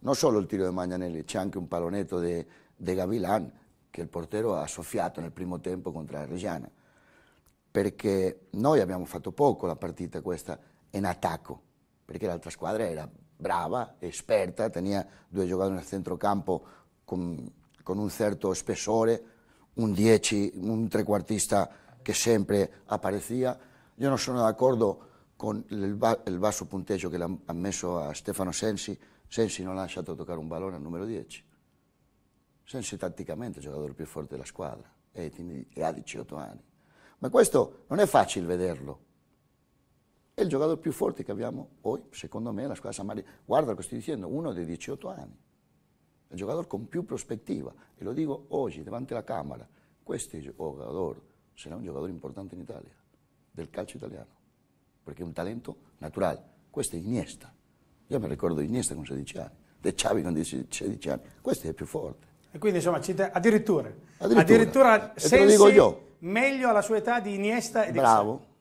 non solo il tiro di Magnanelli, c'è anche un pallonetto di, Gavilan che il portero ha soffiato nel primo tempo contro la Reggiana, perché noi abbiamo fatto poco la partita questa in attacco, perché l'altra squadra era brava, esperta, tenia due giocatori nel centrocampo con, con un certo spessore, un 10, un trequartista che sempre apparecía. Io non sono d'accordo con il, ba- il basso punteggio che ha messo a Stefano Sensi, Sensi non ha lasciato toccare un pallone al numero 10. Sensi tatticamente è il giocatore più forte della squadra e, e ha 18 anni. Ma questo non è facile vederlo. È il giocatore più forte che abbiamo poi, secondo me, la squadra San Marino. Guarda cosa sto dicendo, uno dei 18 anni. È il giocatore con più prospettiva. E lo dico oggi, davanti alla Camera. Questo giocatore oh, sarà un giocatore importante in Italia, del calcio italiano perché è un talento naturale. Questo è Iniesta. Io mi ricordo Iniesta con 16 anni, De Chavi con 16 anni. Questo è più forte. E quindi insomma, addirittura, addirittura, addirittura sensi meglio alla sua età di Iniesta e di Bravo,